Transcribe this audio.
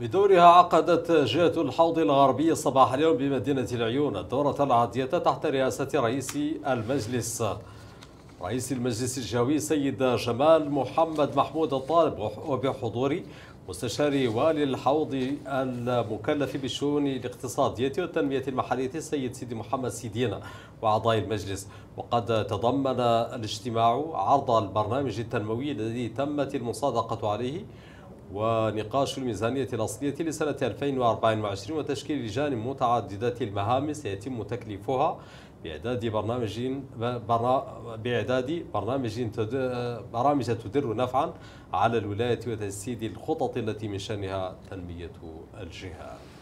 بدورها عقدت جهة الحوض الغربي صباح اليوم بمدينة العيون الدورة العادية تحت رئاسة رئيس المجلس رئيس المجلس الجوي سيد جمال محمد محمود الطالب وبحضور مستشار والي الحوض المكلف بالشؤون الاقتصادية والتنمية المحلية السيد سيدي محمد سيدينا وأعضاء المجلس وقد تضمن الاجتماع عرض البرنامج التنموي الذي تمت المصادقة عليه ونقاش الميزانية الأصلية لسنة 2024 وتشكيل لجان متعددة المهام سيتم تكليفها بإعداد برنامج بإعداد برنامج برامج تدر نفعا على الولاية وتجسيد الخطط التي من شأنها تنمية الجهة.